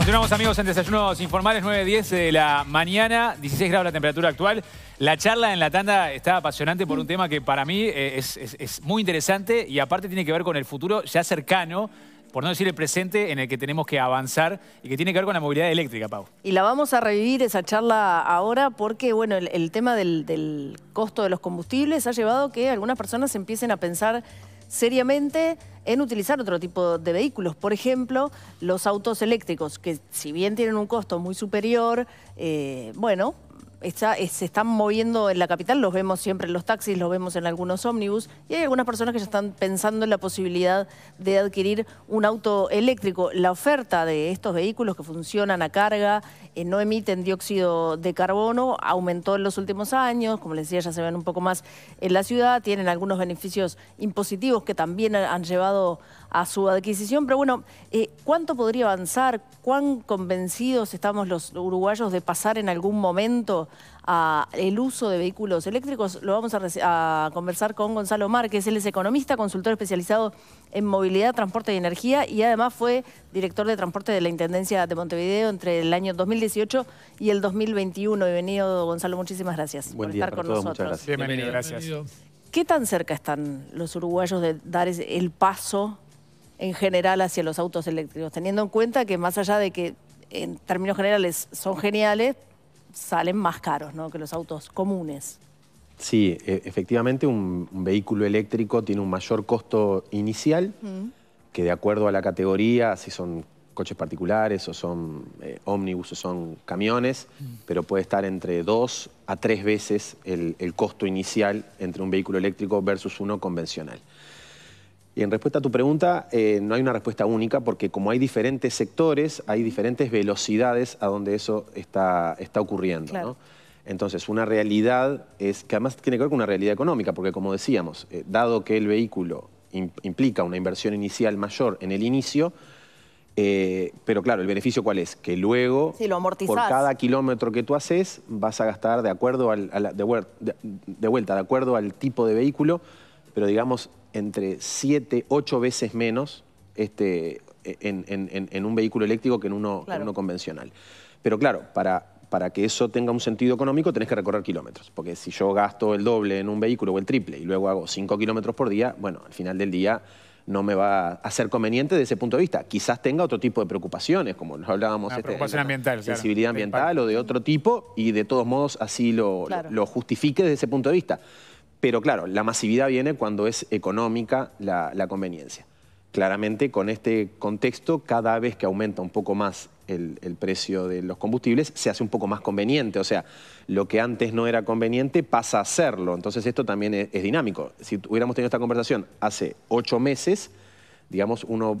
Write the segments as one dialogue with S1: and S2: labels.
S1: Continuamos amigos en Desayunos Informales, 9.10 de la mañana, 16 grados la temperatura actual. La charla en la tanda está apasionante por un tema que para mí eh, es, muy interesante y aparte tiene que ver con el futuro ya cercano por no decir el presente, en el que tenemos que avanzar y que tiene que ver con la movilidad eléctrica, Pau.
S2: Y la vamos a revivir esa charla ahora porque, bueno, el, tema del, del, costo de los combustibles ha llevado que algunas personas empiecen a pensar seriamente en utilizar otro tipo de vehículos. Por ejemplo, los autos eléctricos, que si bien tienen un costo muy superior, eh, bueno, eh, se están moviendo en la capital, los vemos siempre en los taxis, los vemos en algunos ómnibus, y hay algunas personas que ya están pensando en la posibilidad de adquirir un auto eléctrico. La oferta de estos vehículos que funcionan a carga, eh, no emiten dióxido de carbono, aumentó en los últimos años, como les decía, ya se ven un poco más en la ciudad, tienen algunos beneficios impositivos que también han llevado a su adquisición, pero bueno, eh, ¿cuánto podría avanzar? ¿Cuán convencidos estamos los uruguayos de pasar en algún momento a el uso de vehículos eléctricos. Lo vamos a, conversar con Gonzalo Márquez, él es economista, consultor especializado en movilidad, transporte y energía y además fue director de transporte de la Intendencia de Montevideo entre el año 2018 y el 2021. Bienvenido, Gonzalo, muchísimas gracias por estar con nosotros. gracias. Bienvenido, gracias. ¿Qué tan cerca están los uruguayos de dar el paso en general hacia los autos eléctricos? Teniendo en cuenta que más allá de que en términos generales son geniales, salen más caros que los autos comunes.
S3: Sí, e, efectivamente un, vehículo eléctrico tiene un mayor costo inicial que de acuerdo a la categoría, si son coches particulares o son eh, ómnibus o son camiones, mm. pero puede estar entre dos a tres veces el costo inicial entre un vehículo eléctrico versus uno convencional. Y en respuesta a tu pregunta, eh, no hay una respuesta única porque como hay diferentes sectores, hay diferentes velocidades a donde eso está, está ocurriendo. Entonces, una realidad es que además tiene que ver con una realidad económica, porque como decíamos, eh, dado que el vehículo implica una inversión inicial mayor en el inicio, eh, pero claro, el beneficio cuál es? Que luego, por cada kilómetro que tú haces, vas a gastar de acuerdo al, de, vuelta, de acuerdo al tipo de vehículo, pero digamos, entre 7, 8 veces menos este, en, un vehículo eléctrico que en uno, convencional. Pero claro, para, para que eso tenga un sentido económico tenés que recorrer kilómetros, porque si yo gasto el doble en un vehículo o el triple y luego hago cinco kilómetros por día, bueno, al final del día no me va a ser conveniente desde ese punto de vista. Quizás tenga otro tipo de preocupaciones, como nos hablábamos. Este, preocupación
S1: ambiental. Sensibilidad
S3: ambiental o de otro tipo, y de todos modos así lo justifique desde ese punto de vista. Pero claro, la masividad viene cuando es económica la, conveniencia. Claramente, con este contexto, cada vez que aumenta un poco más el, precio de los combustibles, se hace un poco más conveniente. O sea, lo que antes no era conveniente pasa a serlo. Entonces, esto también es, dinámico. Si hubiéramos tenido esta conversación hace ocho meses, digamos, uno,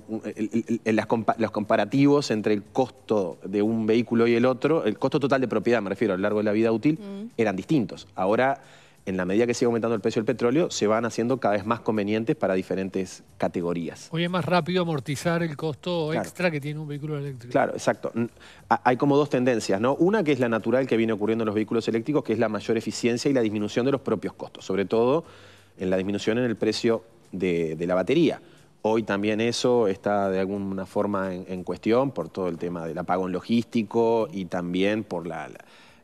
S3: los comparativos entre el costo de un vehículo y el otro, el costo total de propiedad, me refiero, a lo largo de la vida útil, mm. eran distintos. Ahora en la medida que sigue aumentando el precio del petróleo, se van haciendo cada vez más convenientes para diferentes categorías.
S4: Hoy es más rápido amortizar el costo extra que tiene un vehículo eléctrico.
S3: Claro, exacto. Hay como dos tendencias, ¿no? Una que es la natural que viene ocurriendo en los vehículos eléctricos, que es la mayor eficiencia y la disminución de los propios costos, sobre todo en la disminución en el precio de, la batería. Hoy también eso está de alguna forma en, cuestión por todo el tema del apagón logístico y también por la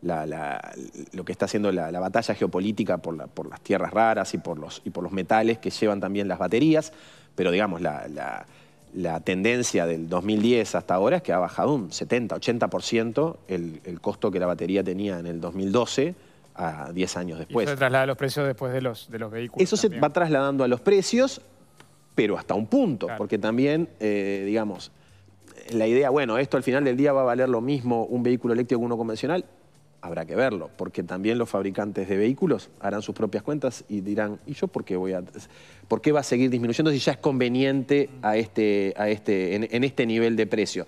S3: lo que está haciendo la, batalla geopolítica por, las tierras raras y por, los, metales que llevan también las baterías, pero digamos, la, tendencia del 2010 hasta ahora es que ha bajado un 70, 80% el, costo que la batería tenía en el 2012 a 10 años después. eso se
S1: traslada a los precios después de los, vehículos.
S3: Eso se va trasladando a los precios, pero hasta un punto, porque también, eh, digamos, la idea, bueno, esto al final del día va a valer lo mismo un vehículo eléctrico que uno convencional, habrá que verlo, porque también los fabricantes de vehículos harán sus propias cuentas y dirán, ¿y yo por qué voy a por qué va a seguir disminuyendo si ya es conveniente a este, a este, en, este nivel de precio?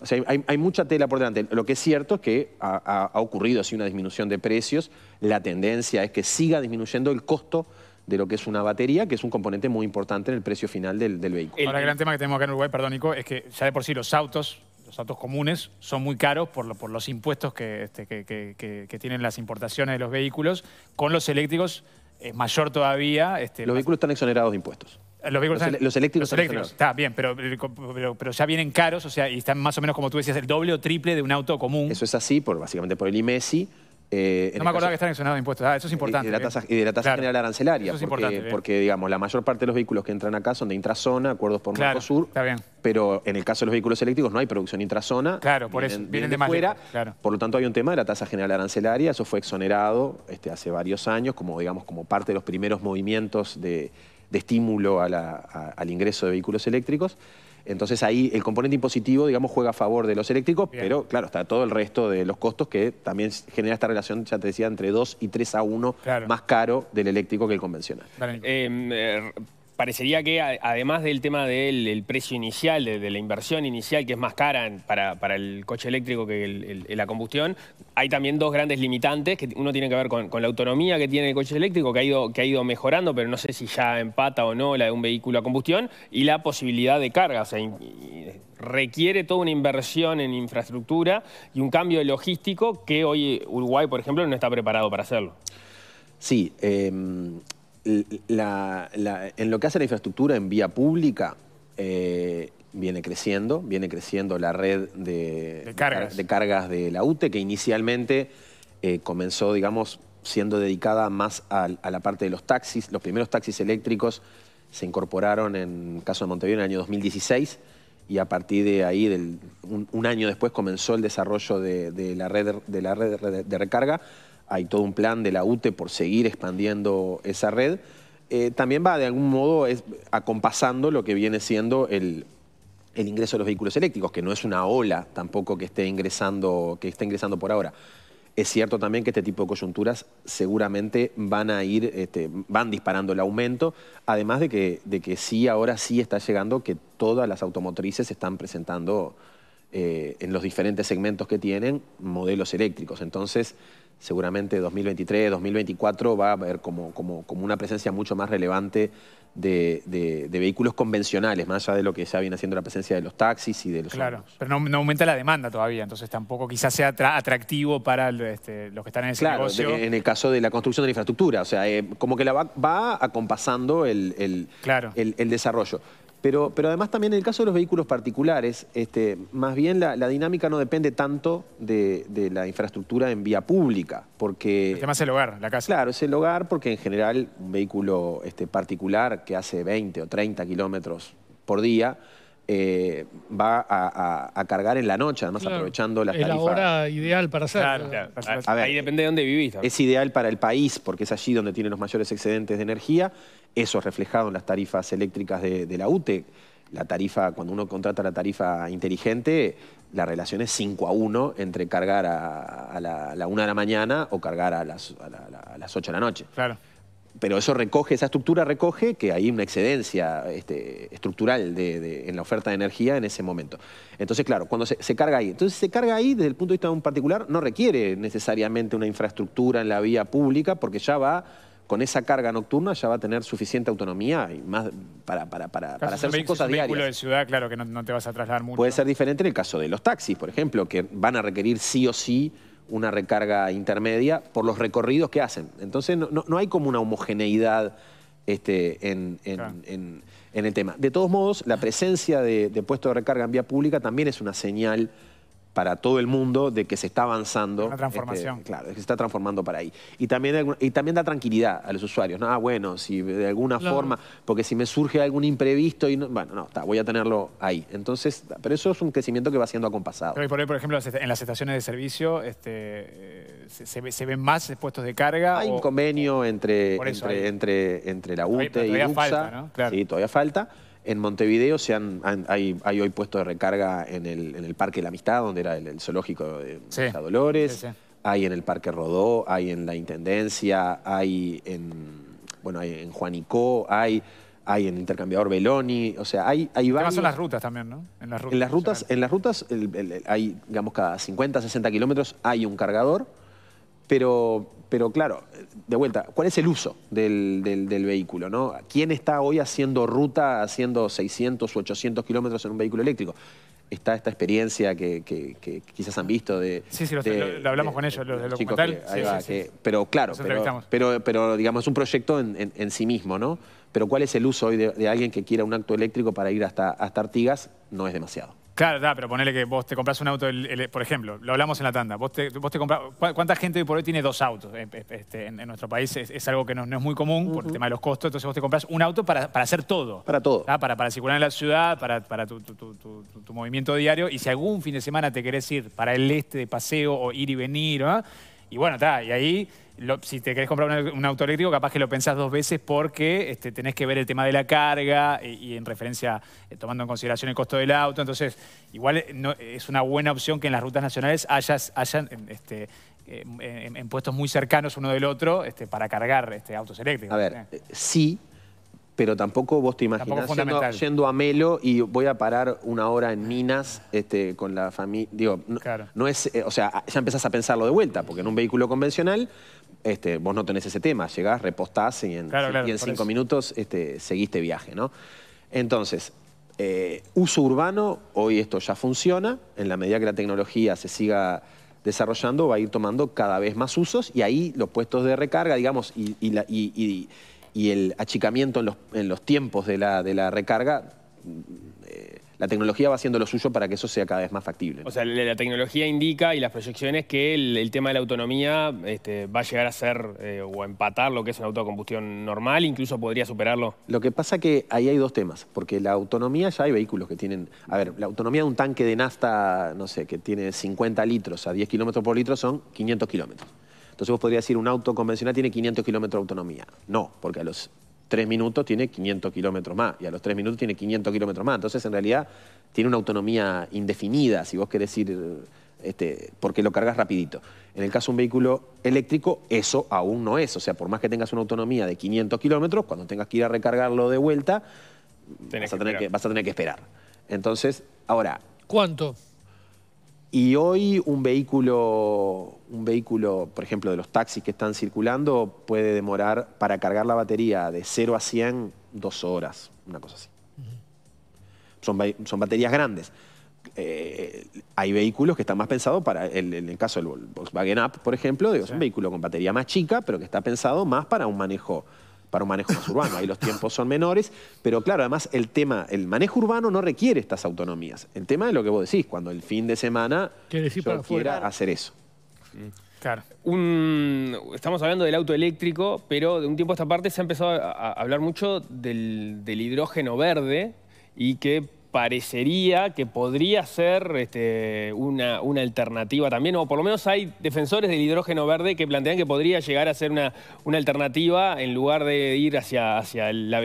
S3: O sea, hay, mucha tela por delante. Lo que es cierto es que ha, ocurrido así una disminución de precios. La tendencia es que siga disminuyendo el costo de lo que es una batería, que es un componente muy importante en el precio final del, del vehículo.
S1: Ahora, el gran tema que tenemos acá en Uruguay, perdón, Nico, es que ya de por sí los autos los autos comunes son muy caros por, por los impuestos que, este, que, que, tienen las importaciones de los vehículos. Con los eléctricos es mayor todavía. Este, los vehículos
S3: están exonerados de impuestos. Eh, los, vehículos los, eléctricos, Está
S1: bien, pero, pero, ya vienen caros, o sea, y están más o menos, como
S3: tú decías, el doble o triple de un auto común. Eso es así, por, básicamente por el IMESI. Eh, no me acordaba que están
S1: exonerados de impuestos. Ah, eso es importante. Y de
S3: la tasa, general arancelaria. es porque, importante, porque, digamos, la mayor parte de los vehículos que entran acá son de intrazona, acuerdos por Mercosur. Pero en el caso de los vehículos eléctricos no hay producción intrazona. Claro, por vienen, eso. Vienen, de, fuera. Por lo tanto, hay un tema de la tasa general arancelaria. Eso fue exonerado este, hace varios años, como, digamos, como parte de los primeros movimientos de, estímulo al ingreso de vehículos eléctricos. Entonces ahí el componente impositivo, digamos, juega a favor de los eléctricos, pero claro, está todo el resto de los costos que también genera esta relación, ya te decía, entre 2 y 3 a 1 más caro del eléctrico que el convencional
S5: parecería que además del tema del, precio inicial, de, la inversión inicial, que es más cara para, el coche eléctrico que la combustión, hay también dos grandes limitantes, que uno tiene que ver con, la autonomía que tiene el coche eléctrico, que ha, ido, que ha ido mejorando, pero no sé si ya empata o no la de un vehículo a combustión, y la posibilidad de carga, o sea, requiere toda una inversión en infraestructura y un cambio logístico que hoy Uruguay, por ejemplo, no está preparado para hacerlo.
S3: Sí, em, en lo que hace la infraestructura en vía pública, eh, viene creciendo, viene creciendo la red de, cargas. de la UTE, que inicialmente eh, comenzó, digamos, siendo dedicada más a, la parte de los taxis. Los primeros taxis eléctricos se incorporaron en el caso de Montevideo en el año 2016 y a partir de ahí, un, año después, comenzó el desarrollo de, la red de recarga hay todo un plan de la UTE por seguir expandiendo esa red, eh, también va de algún modo es, acompasando lo que viene siendo el, ingreso de los vehículos eléctricos, que no es una ola tampoco que esté ingresando, que esté ingresando por ahora. Es cierto también que este tipo de coyunturas seguramente van a ir, este, van disparando el aumento, además de que, de que sí, ahora sí está llegando que todas las automotrices están presentando eh, en los diferentes segmentos que tienen modelos eléctricos. Entonces, seguramente 2023, 2024 va a haber como, una presencia mucho más relevante de, vehículos convencionales, más allá de lo que ya viene haciendo la presencia de los taxis y de los... Claro,
S1: pero no, aumenta la demanda todavía, entonces tampoco quizás sea atractivo para este, los que están en ese negocio. en
S3: el caso de la construcción de la infraestructura, o sea, eh, como que la va, acompasando el, el desarrollo. Pero, además también en el caso de los vehículos particulares, este, más bien la, dinámica no depende tanto de, la infraestructura en vía pública, porque... El es el hogar, la casa. Claro, es el hogar porque en general un vehículo este, particular que hace 20 o 30 kilómetros por día eh, va a, cargar en la noche, además aprovechando las tarifas. Es la hora
S4: ideal para hacer. ahí
S3: depende de dónde vivís. Es ideal para el país, porque es allí donde tienen los mayores excedentes de energía. Eso es reflejado en las tarifas eléctricas de, la UTE. La tarifa, cuando uno contrata la tarifa inteligente, la relación es 5 a 1 entre cargar a, la, 1 de la mañana o cargar a las, la, las 8 de la noche. Claro pero eso recoge, esa estructura recoge que hay una excedencia este, estructural en la oferta de energía en ese momento. Entonces, claro, cuando se, carga ahí. Entonces, se carga ahí desde el punto de vista de un particular, no requiere necesariamente una infraestructura en la vía pública, porque ya va, con esa carga nocturna, ya va a tener suficiente autonomía y más para, para, para, hacer sus cosas diarias. vehículo de
S1: ciudad, claro que no, no te vas a trasladar mucho. Puede
S3: ser diferente en el caso de los taxis, por ejemplo, que van a requerir sí o sí una recarga intermedia por los recorridos que hacen. Entonces no, hay como una homogeneidad este, en, el tema. De todos modos, la presencia de, de puestos de recarga en vía pública también es una señal para todo el mundo de que se está avanzando. Una transformación. Este, claro claro, que se está transformando para ahí. Y también, y también da tranquilidad a los usuarios. Ah, bueno, si de alguna forma, porque si me surge algún imprevisto, y bueno, no, está, voy a tenerlo ahí. Entonces, pero eso es un crecimiento que va siendo acompasado.
S1: Pero por, ahí, por ejemplo, en las estaciones de servicio, este, eh, se, ven más puestos de carga? Hay un
S3: convenio entre, entre, entre, la UTE y USA Falta, Sí, todavía falta. En Montevideo se han, hay, hoy puestos de recarga en el, en el Parque de la Amistad, donde era el, zoológico de Dolores. Hay en el Parque Rodó, hay en la Intendencia, hay en, bueno, hay en Juanicó, hay hay en intercambiador Beloni, o sea, hay, hay varios... son las
S1: rutas también, ¿no? En las
S3: rutas, en las rutas, hay, digamos, cada 50, 60 kilómetros hay un cargador, pero pero claro, de vuelta, ¿cuál es el uso del, vehículo? ¿no? ¿Quién está hoy haciendo ruta, haciendo 600 u 800 kilómetros en un vehículo eléctrico? Está esta experiencia que, quizás han visto de... Sí, sí, lo, hablamos
S1: con ellos, los del documental.
S3: pero claro, pero, pero, digamos, es un proyecto en, sí mismo, ¿no? Pero ¿cuál es el uso hoy de, alguien que quiera un acto eléctrico para ir hasta, hasta Artigas? No es demasiado.
S1: Claro, pero ponele que vos te compras un auto, por ejemplo, lo hablamos en la tanda, te, compras, ¿cuánta gente hoy por hoy tiene dos autos? Eh, eh, este, en, nuestro país es, algo que no, es muy común por el tema de los costos, entonces vos te compras un auto para, hacer todo. Para todo. Ah, para, para circular en la ciudad, para, tu, movimiento diario, y si algún fin de semana te querés ir para el este de paseo o ir y venir, ¿ah? y bueno, está, y ahí si te querés comprar un, auto eléctrico, capaz que lo pensás dos veces porque este, tenés que ver el tema de la carga eh, y, en referencia, eh, tomando en consideración el costo del auto. Entonces, igual eh, es una buena opción que en las rutas nacionales hayas, hayan este, en, puestos muy cercanos uno del otro este, para cargar este, autos eléctricos. A ver,
S3: sí, pero tampoco vos te imaginas yendo, yendo, a Melo y voy a parar una hora en Minas con la familia. no, es, o sea, ya empezás a pensarlo de vuelta, porque en un vehículo convencional este, vos no tenés ese tema, llegás, repostás y en, cinco minutos este, seguiste viaje, ¿no? Entonces, eh, uso urbano, hoy esto ya funciona, en la medida que la tecnología se siga desarrollando va a ir tomando cada vez más usos y ahí los puestos de recarga, digamos, y, el achicamiento en los, tiempos de la, recarga mm, eh, la tecnología va haciendo lo suyo para que eso sea cada vez más factible. O
S5: sea, la tecnología indica y las proyecciones que el, tema de la autonomía este, va a llegar a ser eh, o a empatar lo que es un auto combustión normal, incluso podría superarlo.
S3: Lo que pasa que ahí hay dos temas, porque la autonomía ya hay vehículos que tienen, a ver, la autonomía de un tanque de nafta, no sé, que tiene 50 litros a 10 kilómetros por litro son 500 kilómetros. Entonces vos podrías decir, un auto convencional tiene 500 kilómetros de autonomía. No, porque a los tres minutos tiene 500 kilómetros más, y a los tres minutos tiene 500 kilómetros más. Entonces, en realidad, tiene una autonomía indefinida, si vos querés decir, este, porque lo cargas rapidito. En el caso de un vehículo eléctrico, eso aún no es. O sea, por más que tengas una autonomía de 500 kilómetros, cuando tengas que ir a recargarlo de vuelta, vas a, tener que, vas a tener que esperar. Entonces, ahora... ¿Cuánto? Y hoy un vehículo, un vehículo, por ejemplo, de los taxis que están circulando, puede demorar para cargar la batería de 0 a 100 dos horas, una cosa así. son, baterías grandes. Eh, hay vehículos que están más pensados para, en el caso del Volkswagen Up, por ejemplo, es un vehículo con batería más chica, pero que está pensado más para un manejo para un manejo más urbano. Ahí los tiempos son menores, pero claro, además el tema, el manejo urbano no requiere estas autonomías. El tema es lo que vos decís, cuando el fin de semana
S5: decir hacer eso. Claro. estamos hablando del auto eléctrico, pero de un tiempo a esta parte se ha empezado a, hablar mucho del hidrógeno verde y que parecería que podría ser este, una, alternativa también, o por lo menos hay defensores del hidrógeno verde que plantean que podría llegar a ser una, alternativa en lugar de ir hacia, hacia la,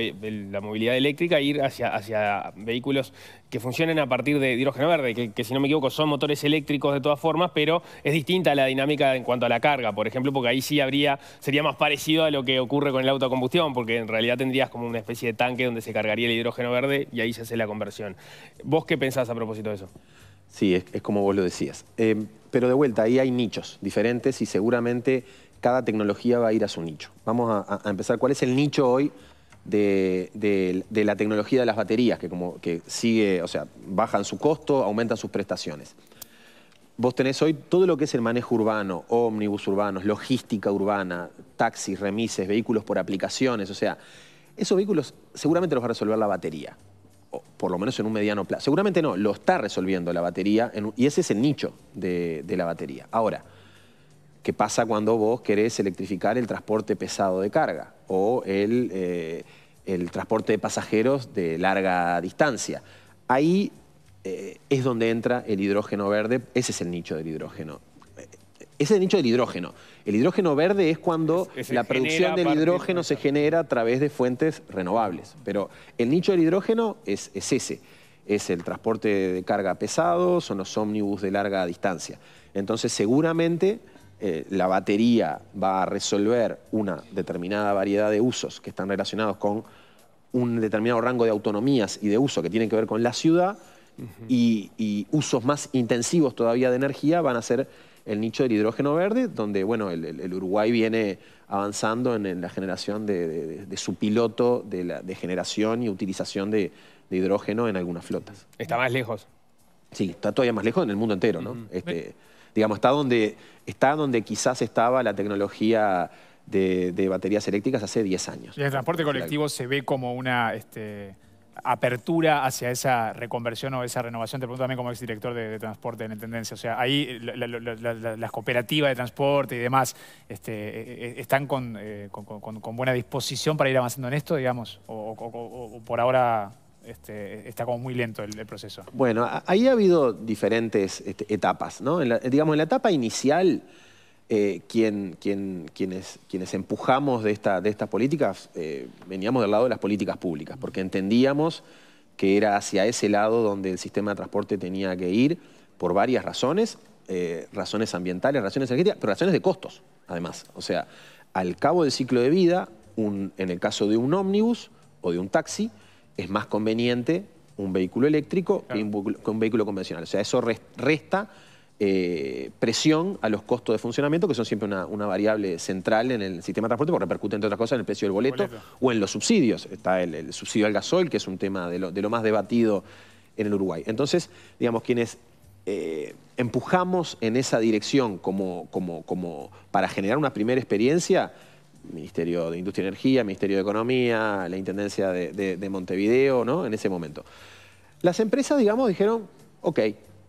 S5: movilidad eléctrica, ir hacia, hacia vehículos que funcionen a partir de hidrógeno verde, que, si no me equivoco son motores eléctricos de todas formas, pero es distinta la dinámica en cuanto a la carga, por ejemplo, porque ahí sí habría, sería más parecido a lo que ocurre con el autocombustión, porque en realidad tendrías como una especie de tanque donde se cargaría el hidrógeno verde y ahí se hace la conversión. ¿Vos qué pensás a propósito de eso?
S3: Sí, es, como vos lo decías. Eh, pero de vuelta, ahí hay nichos diferentes y seguramente cada tecnología va a ir a su nicho. Vamos a, empezar. ¿Cuál es el nicho hoy de, la tecnología de las baterías? Que, como, que sigue, o sea, bajan su costo, aumentan sus prestaciones. Vos tenés hoy todo lo que es el manejo urbano, ómnibus urbanos, logística urbana, taxis, remises, vehículos por aplicaciones. O sea, esos vehículos seguramente los va a resolver la batería por lo menos en un mediano plazo. Seguramente no, lo está resolviendo la batería y ese es el nicho de, la batería. Ahora, ¿qué pasa cuando vos querés electrificar el transporte pesado de carga o el, eh, transporte de pasajeros de larga distancia? Ahí eh, es donde entra el hidrógeno verde, ese es el nicho del hidrógeno ese es el nicho del hidrógeno. El hidrógeno verde es cuando
S5: la producción del hidrógeno
S3: se genera a través de fuentes renovables. Pero el nicho del hidrógeno es, ese. Es el transporte de carga pesado, son los ómnibus de larga distancia. Entonces seguramente eh, la batería va a resolver una determinada variedad de usos que están relacionados con un determinado rango de autonomías y de uso que tienen que ver con la ciudad y usos más intensivos todavía de energía van a ser el nicho del hidrógeno verde, donde bueno, el, Uruguay viene avanzando en, la generación de, su piloto de, generación y utilización de, hidrógeno en algunas flotas.
S5: Está más lejos.
S3: Sí, está todavía más lejos en el mundo entero, ¿no? Este, digamos, está donde, está donde quizás estaba la tecnología de, baterías eléctricas hace 10 años.
S1: Y el transporte colectivo se ve como una... Este, apertura hacia esa reconversión o esa renovación? Te pregunto también como exdirector de, de transporte en la Intendencia. O sea, ahí las cooperativas de transporte y demás este, eh, eh, están eh, con, buena disposición para ir avanzando en esto, digamos, o, por ahora... Este, está como muy lento el, proceso.
S3: Bueno, ahí ha habido diferentes este, etapas, ¿no? digamos, en la etapa inicial, eh, quienes, empujamos de, esta, de estas políticas eh, veníamos del lado de las políticas públicas, porque entendíamos que era hacia ese lado donde el sistema de transporte tenía que ir por varias razones, eh, razones ambientales, razones energéticas, pero razones de costos, además. O sea, al cabo del ciclo de vida, en el caso de un ómnibus o de un taxi, es más conveniente un vehículo eléctrico que, un, vehículo convencional. O sea, eso resta eh, presión a los costos de funcionamiento, que son siempre una, variable central en el sistema de transporte, porque repercute, entre otras cosas, en el precio del boleto, o en los subsidios. Está el, subsidio al gasoil, que es un tema de lo, más debatido en el Uruguay. Entonces, digamos, quienes eh, empujamos en esa dirección como, como, como para generar una primera experiencia, Ministerio de Industria y Energía, Ministerio de Economía, la Intendencia de, de Montevideo, ¿no? En ese momento. Las empresas, digamos, dijeron, ok,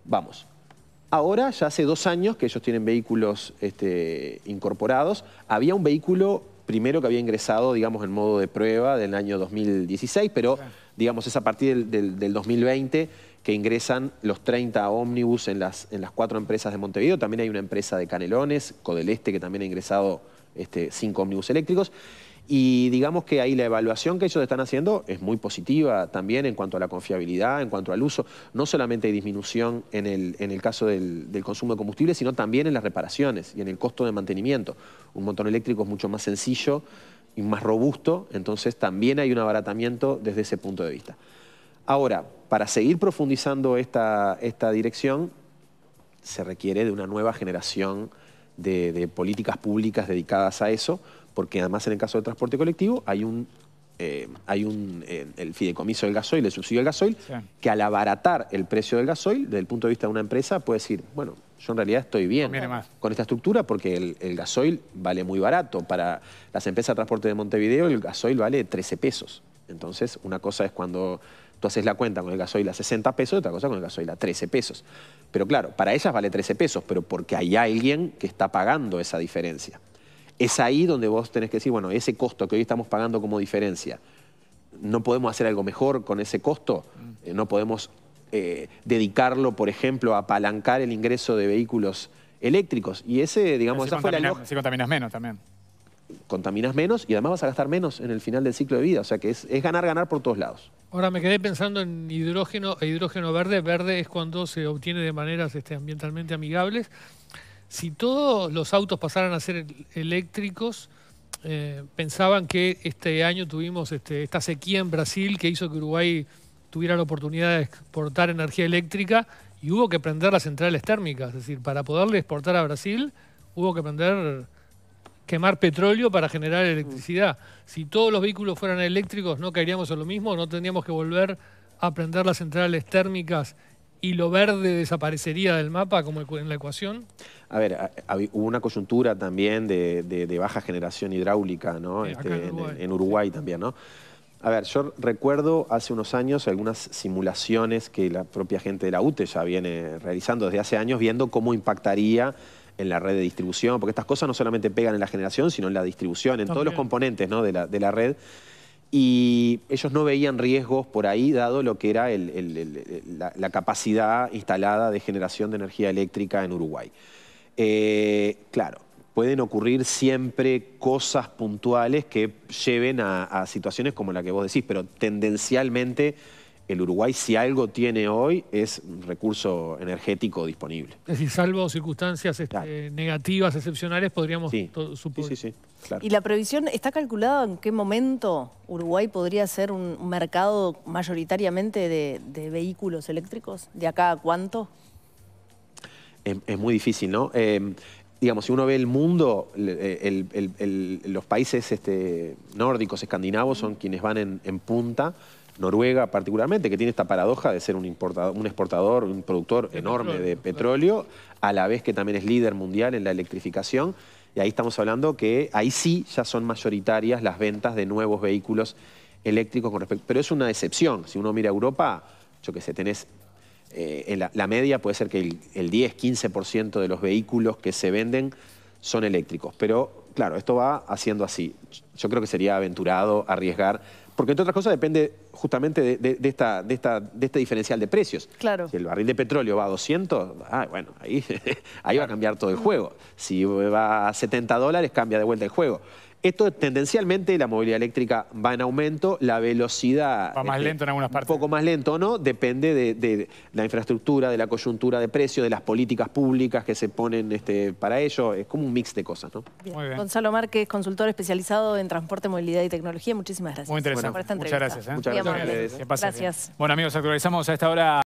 S3: vamos. Ahora, ya hace dos años que ellos tienen vehículos este, incorporados, había un vehículo primero que había ingresado, digamos, en modo de prueba del año 2016, pero, digamos, es a partir del, 2020 que ingresan los 30 ómnibus en las, cuatro empresas de Montevideo. También hay una empresa de Canelones, Codeleste, que también ha ingresado este, cinco ómnibus eléctricos. Y digamos que ahí la evaluación que ellos están haciendo es muy positiva también en cuanto a la confiabilidad, en cuanto al uso. No solamente hay disminución en el, caso del, consumo de combustible, sino también en las reparaciones y en el costo de mantenimiento. Un motor eléctrico es mucho más sencillo y más robusto, entonces también hay un abaratamiento desde ese punto de vista. Ahora, para seguir profundizando esta, dirección, se requiere de una nueva generación de políticas públicas dedicadas a eso, porque además en el caso del transporte colectivo hay un eh, hay eh, el fideicomiso del gasoil, el subsidio del gasoil, que al abaratar el precio del gasoil, desde el punto de vista de una empresa, puede decir, bueno, yo en realidad estoy bien con esta estructura porque el, el, gasoil vale muy barato. Para las empresas de transporte de Montevideo el gasoil vale 13 pesos. Entonces, una cosa es cuando tú haces la cuenta con el gasoil a 60 pesos, otra cosa con el gasoil a 13 pesos. Pero claro, para ellas vale 13 pesos, pero porque hay alguien que está pagando esa diferencia. Es ahí donde vos tenés que decir, bueno, ese costo que hoy estamos pagando como diferencia, ¿no podemos hacer algo mejor con ese costo? Eh, ¿No podemos eh, dedicarlo, por ejemplo, a apalancar el ingreso de vehículos eléctricos? Y ese, digamos, esa fue la
S1: Si contaminas menos también.
S3: Contaminas menos y además vas a gastar menos en el final del ciclo de vida. O sea que es, ganar, ganar por todos lados.
S4: Ahora me quedé pensando en hidrógeno e hidrógeno verde. Verde es cuando se obtiene de maneras este, ambientalmente amigables si todos los autos pasaran a ser eléctricos, eh, pensaban que este año tuvimos este, esta sequía en Brasil que hizo que Uruguay tuviera la oportunidad de exportar energía eléctrica y hubo que prender las centrales térmicas. Es decir, para poderle exportar a Brasil hubo que prender, quemar petróleo para generar electricidad. Si todos los vehículos fueran eléctricos no caeríamos en lo mismo, no tendríamos que volver a prender las centrales térmicas y lo verde desaparecería del mapa como en la ecuación?
S3: A ver, hubo una coyuntura también de, baja generación hidráulica ¿no? Este, en Uruguay, también, ¿no? A ver, yo recuerdo hace unos años algunas simulaciones que la propia gente de la UTE ya viene realizando desde hace años, viendo cómo impactaría en la red de distribución, porque estas cosas no solamente pegan en la generación, sino en la distribución, en todos los componentes de la red y ellos no veían riesgos por ahí, dado lo que era la, capacidad instalada de generación de energía eléctrica en Uruguay. Eh, claro, pueden ocurrir siempre cosas puntuales que lleven a situaciones como la que vos decís, pero tendencialmente el Uruguay si algo tiene hoy es un recurso energético disponible.
S4: Es decir, salvo circunstancias este, negativas, excepcionales, podríamos suponer. Sí, sí, Claro. ¿Y la
S2: previsión está calculada en qué momento Uruguay podría ser un mercado mayoritariamente de, vehículos eléctricos? ¿De acá a cuánto?
S3: Es, muy difícil, ¿no? Eh, digamos, si uno ve el mundo, eh, los países este, nórdicos, escandinavos, son quienes van en punta. Noruega particularmente, que tiene esta paradoja de ser un, exportador, un productor enorme de petróleo, a la vez que también es líder mundial en la electrificación. Y ahí estamos hablando que ahí sí ya son mayoritarias las ventas de nuevos vehículos eléctricos con respecto. Pero es una excepción. Si uno mira Europa, yo qué sé, tenés. Eh, la, media puede ser que el, 10-15% de los vehículos que se venden son eléctricos. Pero claro, esto va haciendo así. Yo creo que sería aventurado, arriesgar, porque entre otras cosas depende justamente de, esta, de, esta, de este diferencial de precios. Claro. Si el barril de petróleo va a 200, ah, bueno, ahí, ahí va a cambiar todo el juego. Si va a 70 dólares, cambia de vuelta el juego. Esto tendencialmente la movilidad eléctrica va en aumento, la velocidad... Va más lento en algunas partes. Un poco más lento o no, depende de, la infraestructura, de la coyuntura de precio, de las políticas públicas que se ponen este, para ello. Es como un mix de cosas, ¿no?
S2: Muy bien. Gonzalo Márquez, consultor especializado en transporte, movilidad y tecnología. Muchísimas gracias. Muy interesante. por esta muchas gracias. ¿eh? Muchas Gracias.
S1: Bueno amigos, actualizamos a esta hora...